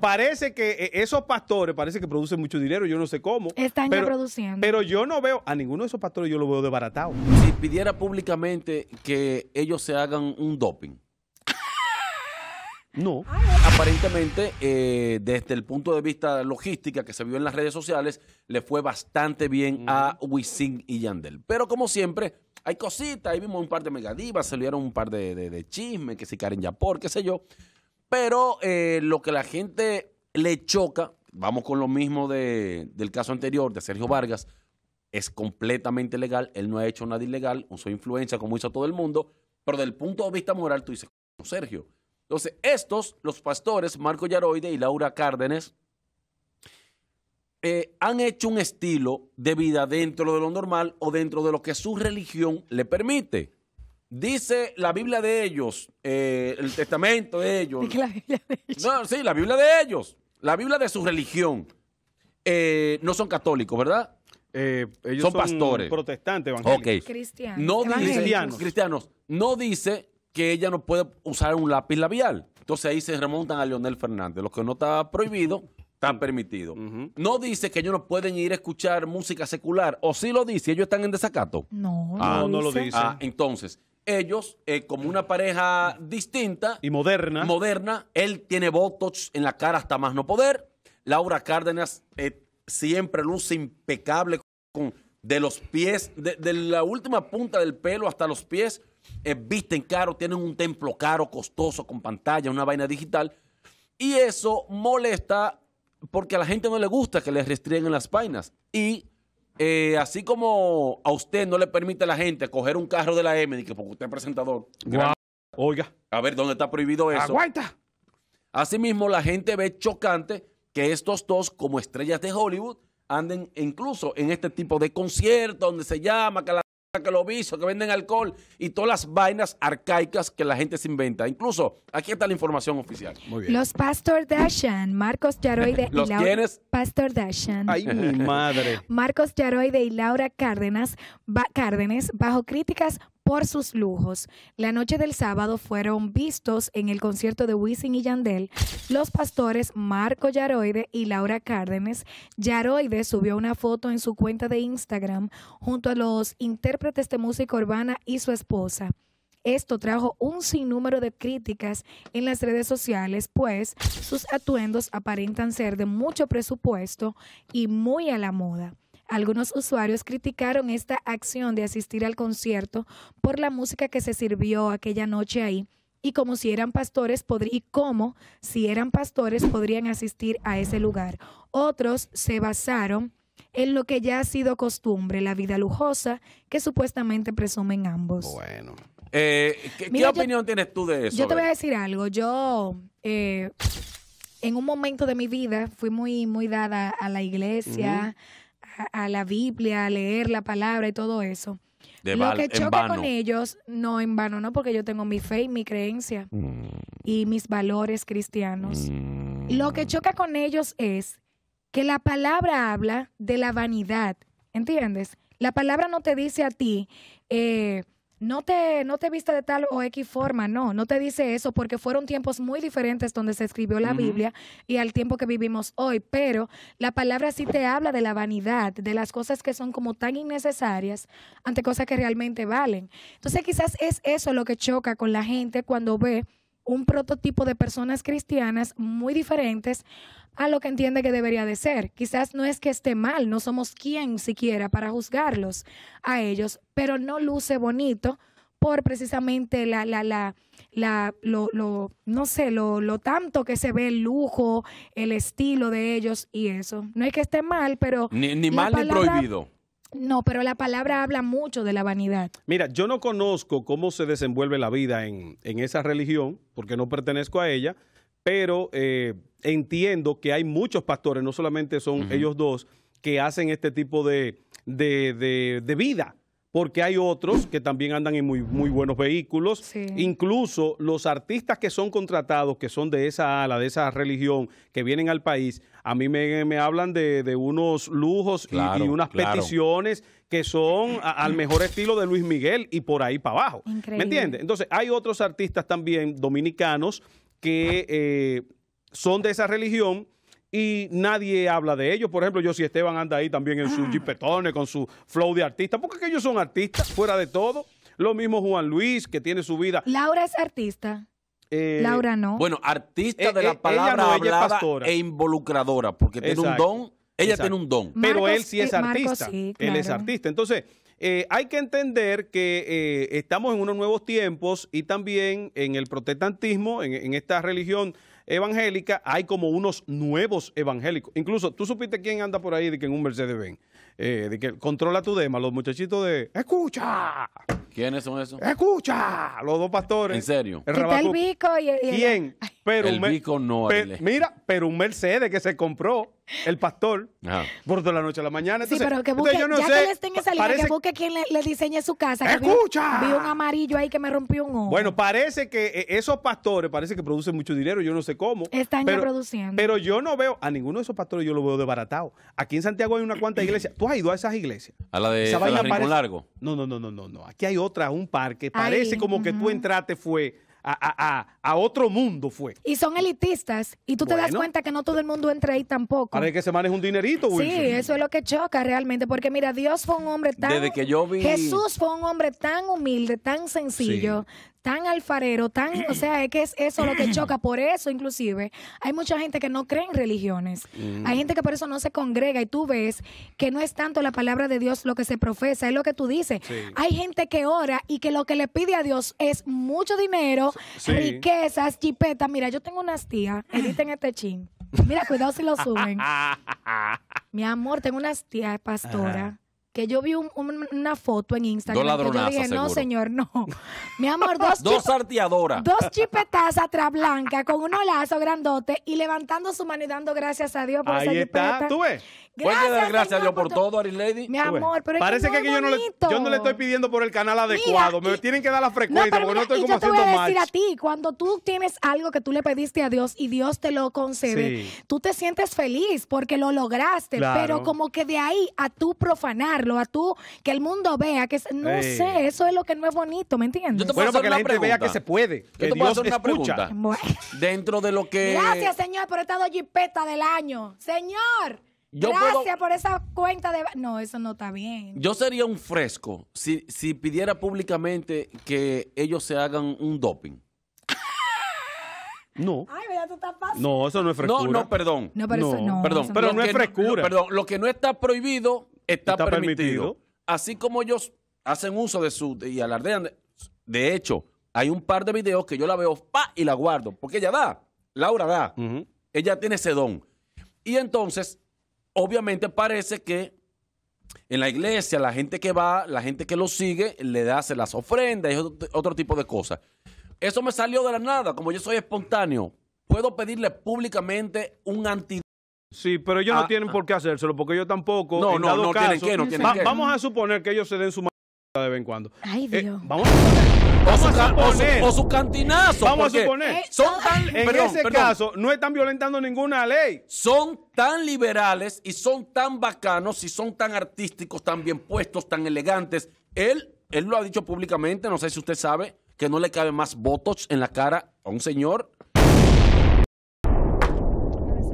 Parece que eh, esos pastores, parece que producen mucho dinero, yo no sé cómo. Están pero, ya produciendo. Pero yo no veo, a ninguno de esos pastores yo lo veo desbaratado. Si pidiera públicamente que ellos se hagan un doping. No. Aparentemente, eh, desde el punto de vista logística que se vio en las redes sociales, le fue bastante bien a Wisin y Yandel. Pero como siempre, hay cositas, ahí vimos un par de megadivas, se dieron un par de, chismes, que si Karen Yapor, qué sé yo. Pero eh, lo que la gente le choca, vamos con lo mismo del caso anterior de Sergio Vargas, es completamente legal, él no ha hecho nada ilegal, usó influencia como hizo todo el mundo, pero del punto de vista moral tú dices, Sergio. Entonces, estos, los pastores, Marco Yaroide y Laura Cárdenas, eh, han hecho un estilo de vida dentro de lo normal o dentro de lo que su religión le permite. Dice la Biblia de ellos, eh, el testamento de ellos. La Biblia de ellos. No, sí, la Biblia de ellos. La Biblia de su religión. Eh, no son católicos, ¿verdad? Eh, ellos son, pastores. Protestantes, evangélicos. Cristianos. No cristianos. cristianos. No dice que ella no puede usar un lápiz labial. Entonces ahí se remontan a Leonel Fernández. Lo que no está prohibido están permitido No dice que ellos no pueden ir a escuchar música secular, o sí lo dice, ellos están en desacato. No, no, ah, lo dice. Ah, entonces, ellos, eh, como una pareja distinta. Y moderna. Moderna, él tiene botox en la cara hasta más no poder. Laura Cárdenas eh, siempre luce impecable con de los pies, de, la última punta del pelo hasta los pies, eh, visten caro, tienen un templo caro, costoso, con pantalla, una vaina digital. Y eso molesta porque a la gente no le gusta que le restrieguen las vainas. Y eh, así como a usted no le permite a la gente coger un carro de la M, que porque usted es presentador. Oiga. A ver, ¿dónde está prohibido eso? Aguanta. Asimismo, la gente ve chocante que estos dos, como estrellas de Hollywood, anden incluso en este tipo de conciertos donde se llama que la que lo viso, que venden alcohol y todas las vainas arcaicas que la gente se inventa. Incluso, aquí está la información oficial. Muy bien. Los Pastor Dashan, Marcos Yaroide y Laura. Pastor Ay, mi madre. Marcos Yaroide y Laura Cárdenas, bajo críticas por sus lujos. La noche del sábado fueron vistos en el concierto de Wisin y Yandel los pastores Marco Yaroide y Laura Cárdenes. Yaroide subió una foto en su cuenta de Instagram junto a los intérpretes de música urbana y su esposa. Esto trajo un sinnúmero de críticas en las redes sociales, pues sus atuendos aparentan ser de mucho presupuesto y muy a la moda. Algunos usuarios criticaron esta acción de asistir al concierto por la música que se sirvió aquella noche ahí y como si eran pastores y cómo si eran pastores podrían asistir a ese lugar. Otros se basaron en lo que ya ha sido costumbre, la vida lujosa que supuestamente presumen ambos. Bueno. Eh, ¿Qué, opinión tienes tú de eso? Yo te voy a eh. decir algo. Yo, eh, en un momento de mi vida, fui muy, muy dada a la iglesia a la Biblia, a leer la palabra y todo eso. lo que choca con ellos, no en vano, no, porque yo tengo mi fe y mi creencia mm. y mis valores cristianos. Mm. Lo que choca con ellos es que la palabra habla de la vanidad, ¿entiendes? La palabra no te dice a ti, eh, no te, no te vista de tal o X forma, no, no te dice eso porque fueron tiempos muy diferentes donde se escribió la Biblia y al tiempo que vivimos hoy, pero la palabra sí te habla de la vanidad, de las cosas que son como tan innecesarias ante cosas que realmente valen. Entonces quizás es eso lo que choca con la gente cuando ve un prototipo de personas cristianas muy diferentes a lo que entiende que debería de ser. Quizás no es que esté mal, no somos quien siquiera para juzgarlos a ellos, pero no luce bonito por precisamente la, la, la, la lo, lo, no sé, lo, tanto que se ve el lujo, el estilo de ellos y eso. No es que esté mal, pero... Ni, mal ni prohibido. No, pero la palabra habla mucho de la vanidad. Mira, yo no conozco cómo se desenvuelve la vida en, en esa religión, porque no pertenezco a ella, pero eh, entiendo que hay muchos pastores, no solamente son ellos dos, que hacen este tipo de vida porque hay otros que también andan en muy, buenos vehículos. Incluso los artistas que son contratados, que son de esa ala, de esa religión, que vienen al país, a mí me, hablan de, unos lujos y, unas peticiones que son al mejor estilo de Luis Miguel y por ahí para abajo. ¿Me entiendes? Entonces, hay otros artistas también dominicanos que eh, son de esa religión y nadie habla de ellos. Por ejemplo, yo si Esteban anda ahí también en su sus ah. jipetones, con su flow de artista, porque ellos son artistas, fuera de todo. Lo mismo Juan Luis, que tiene su vida. Laura es artista. Eh, Laura no. Bueno, artista eh, de la eh, palabra no, hablada e involucradora, porque tiene un don. Ella tiene un don. Pero él sí es artista. Él es artista. Entonces, hay que entender que estamos en unos nuevos tiempos y también en el protestantismo, en esta religión evangélica, hay como unos nuevos evangélicos. Incluso, ¿tú supiste quién anda por ahí de que en un mercedes ven, Eh, de que controla tu dema, los muchachitos de ¡Escucha! ¿Quiénes son esos? ¡Escucha! Los dos pastores. ¿En serio? El ¿Qué tal Bico y el, ¿Quién? Pero el no Mira, pero un Mercedes que se compró el pastor por toda la noche a la mañana. sí, pero que busque, ya que él estén esa que busque quien le, diseñe su casa. ¡Escucha! Vi, un amarillo ahí que me rompió un ojo. Bueno, parece que eh, esos pastores, parece que producen mucho dinero, yo no sé cómo. Están ya produciendo. Pero yo no veo, a ninguno de esos pastores yo lo veo desbaratado. Aquí en Santiago hay una cuanta iglesia. ¿Tú has ido a esas iglesias? A la de, San Largo. No, no, no, no, no, no. Aquí hay otra, un parque. Parece como que tú entraste fue a, otro mundo fue. Y son elitistas. Y tú te das cuenta que no todo el mundo entra ahí tampoco. Para que se maneje un dinerito, Sí, eso es lo que choca realmente. Porque mira, Dios fue un hombre tan. Desde que yo vi. Jesús fue un hombre tan humilde, tan sencillo tan alfarero, tan, o sea, es que es eso lo que choca. Por eso, inclusive, hay mucha gente que no cree en religiones. Hay mm. gente que por eso no se congrega y tú ves que no es tanto la palabra de Dios lo que se profesa, es lo que tú dices. Hay gente que ora y que lo que le pide a Dios es mucho dinero, riquezas, chipetas. Mira, yo tengo unas tías, editen este chin. Mira, cuidado si lo suben. Mi amor, tengo unas tías pastora que yo vi una foto en Instagram. Dos que yo dije, no, señor, no. Mi amor, dos. dos Dos chipetazas atrás blanca con un lazo grandote y levantando su mano y dando gracias a Dios por Ahí está, tú ves. Gracias, dar gracias a Dios por, todo, Ari Lady. Mi amor, pero Parece que, yo, no le, estoy pidiendo por el canal adecuado. me tienen que dar la frecuencia porque no estoy como haciendo te voy a decir a ti, cuando tú tienes algo que tú le pediste a Dios y Dios te lo concede, tú te sientes feliz porque lo lograste, pero como que de ahí a tú profanar a tú, que el mundo vea, que no sé, eso es lo que no es bonito, ¿me entiendes? Yo te puedo bueno, hacer para que la gente vea que se puede. Que Yo te puedo hacer una pregunta. Dentro de lo que. Gracias, señor, por esta dos del año. Señor. Gracias por esa cuenta de... No, eso no está bien. Yo sería un fresco si, si pidiera públicamente que ellos se hagan un doping. No. Ay, mira, tú estás No, eso no es frescura. No, no, perdón. No, pero eso no. Perdón, pero no, es frescura. perdón, lo que no está prohibido está, permitido. Así como ellos hacen uso de su y alardean. De hecho, hay un par de videos que yo la veo y la guardo, porque ella da, Laura da, ella tiene ese don. Y entonces, obviamente parece que en la iglesia la gente que va, la gente que lo sigue, le hace las ofrendas y otro, tipo de cosas. Eso me salió de la nada, como yo soy espontáneo, puedo pedirle públicamente un anti Sí, pero ellos no ah, tienen ah. por qué hacérselo, porque yo tampoco. No, no, no, tienen que, no tienen que. Vamos a suponer que ellos se den su de vez en cuando. Ay, eh, Dios. vamos, a suponer. O su, Vamos a suponer. Son tan, en ese caso, no están violentando ninguna ley. Son tan liberales y son tan bacanos y son tan artísticos, tan bien puestos, tan elegantes. Él, él lo ha dicho públicamente, no sé si usted sabe, que no le cabe más votos en la cara a un señor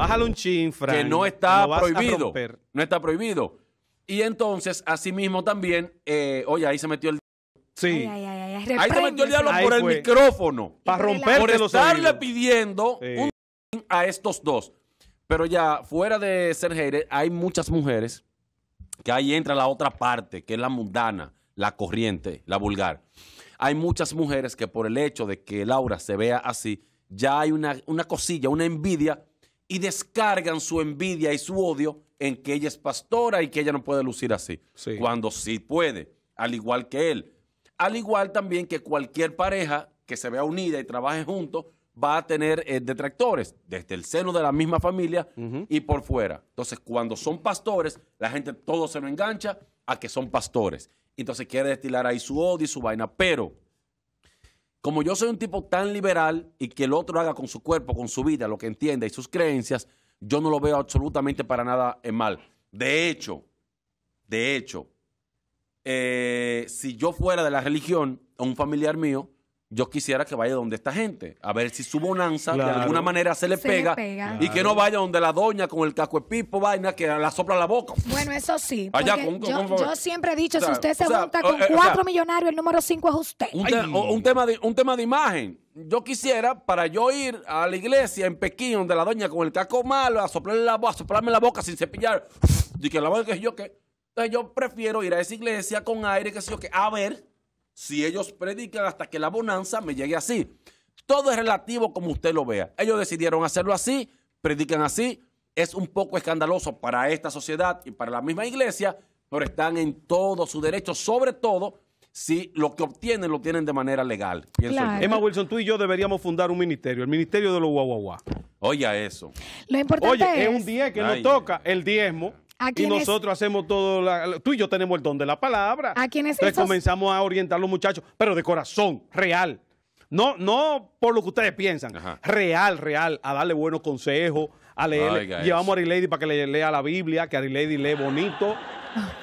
Bájale un chin, Que no está prohibido. No está prohibido. Y entonces, asimismo también, eh, oye, ahí se metió el... Sí. ahí se metió el diablo por el micrófono. Para romper Por estarle pidiendo un un a estos dos. Pero ya, fuera de ser hay muchas mujeres que ahí entra la otra parte, que es la mundana, la corriente, la vulgar. Hay muchas mujeres que por el hecho de que Laura se vea así, ya hay una, una cosilla, una envidia y descargan su envidia y su odio en que ella es pastora y que ella no puede lucir así. Cuando sí puede, al igual que él. Al igual también que cualquier pareja que se vea unida y trabaje juntos va a tener eh, detractores desde el seno de la misma familia y por fuera. Entonces, cuando son pastores, la gente todo se lo engancha a que son pastores. Entonces quiere destilar ahí su odio y su vaina. Pero como yo soy un tipo tan liberal y que el otro haga con su cuerpo, con su vida, lo que entienda y sus creencias, yo no lo veo absolutamente para nada en eh, mal. De hecho, de hecho, eh, si yo fuera de la religión, o un familiar mío yo quisiera que vaya donde esta gente, a ver si su bonanza de alguna manera se le pega, y que no vaya donde la doña con el casco de pipo, vaina, que la sopla la boca. Bueno, eso sí. Allá con, yo, yo, siempre he dicho, si usted se junta con eh, cuatro millonarios, el número cinco es usted. Un, tema de, un tema de imagen. Yo quisiera, para yo ir a la iglesia en Pekín, donde la doña con el casco malo, a soplarle la, a soplarme la boca sin cepillar, y que la boca que yo que... Entonces yo prefiero ir a esa iglesia con aire, que sé yo que, a ver si ellos predican hasta que la bonanza me llegue así. Todo es relativo como usted lo vea. Ellos decidieron hacerlo así, predican así. Es un poco escandaloso para esta sociedad y para la misma iglesia, pero están en todo su derecho, sobre todo si lo que obtienen lo tienen de manera legal. Emma Wilson, tú y yo deberíamos fundar un ministerio, el Ministerio de los Guaguaguá. Oye, eso. Lo importante Oye, es... un día que nos toca el diezmo y nosotros hacemos todo, tú y yo tenemos el don de la palabra. ¿A quiénes Entonces comenzamos a orientar a los muchachos, pero de corazón, real. No, no por lo que ustedes piensan, real, real, a darle buenos consejos, a leer. Llevamos a Lady para que le lea la Biblia, que Ari Lady lee bonito.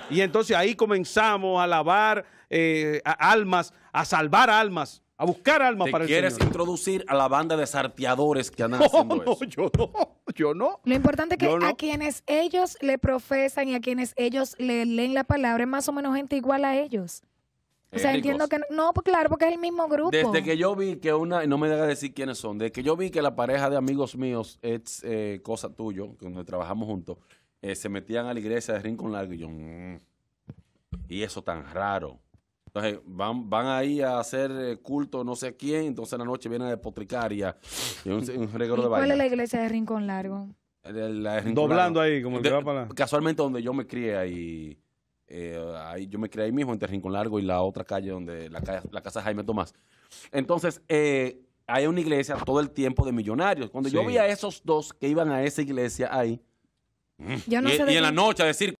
Y entonces ahí comenzamos a lavar eh, almas, a salvar almas. A buscar almas para el quieres introducir a la banda de sarteadores que andan haciendo no, no, Yo no, yo no. Lo importante es que a quienes ellos le profesan y a quienes ellos le leen la palabra es más o menos gente igual a ellos. O sea, entiendo que no, pues claro, porque es el mismo grupo. Desde que yo vi que una, no me deja decir quiénes son, desde que yo vi que la pareja de amigos míos es eh, cosa tuyo, donde trabajamos juntos, eh, se metían a la iglesia de Rincón Largo y yo, mm". y eso tan raro. Entonces van, van ahí a hacer eh, culto no sé quién, entonces en la noche viene a depotricar y un, un regalo de baile. ¿Cuál es la iglesia de Rincón Largo? Doblando ahí, como te va para la... Casualmente donde yo me crié eh, ahí, yo me crié ahí mismo entre Rincón Largo y la otra calle donde la, casa de Jaime Tomás. Entonces, eh, hay una iglesia todo el tiempo de millonarios. Cuando yo vi a esos dos que iban a esa iglesia ahí, y en la noche a decir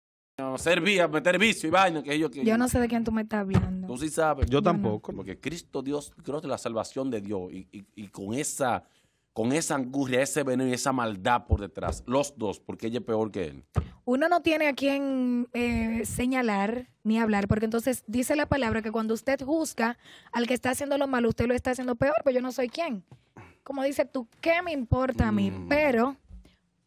Servía meter vicio y vaina, que ellos Yo no sé de quién tú me estás viendo. Tú sí sabes. Yo tampoco. Porque Cristo Dios, creo que la salvación de Dios y, con esa con esa angustia, ese veneno y esa maldad por detrás. Los dos, porque ella es peor que él. Uno no tiene a quién eh, señalar ni hablar, porque entonces dice la palabra que cuando usted juzga al que está haciendo lo malo, usted lo está haciendo peor, pero pues yo no soy quien. Como dice tú, ¿qué me importa a mí? Mm. Pero,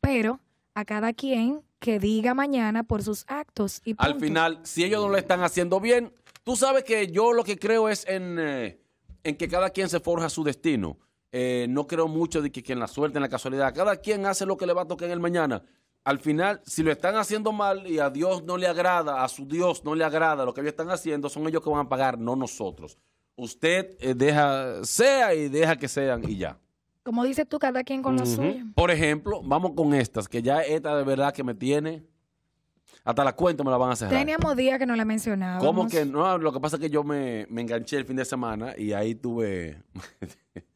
pero, a cada quien que diga mañana por sus actos. Y Al final, si ellos no lo están haciendo bien, tú sabes que yo lo que creo es en, eh, que cada quien se forja su destino. Eh, no creo mucho de que, en la suerte, en la casualidad, cada quien hace lo que le va a tocar en el mañana. Al final, si lo están haciendo mal y a Dios no le agrada, a su Dios no le agrada lo que ellos están haciendo, son ellos que van a pagar, no nosotros. Usted eh, deja, sea y deja que sean y ya. Como dices tú, cada quien con lo suyo. Por ejemplo, vamos con estas, que ya esta de verdad que me tiene. Hasta la cuenta me la van a cerrar. Teníamos días que no la mencionábamos. ¿Cómo que no? Lo que pasa es que yo me, me enganché el fin de semana y ahí tuve.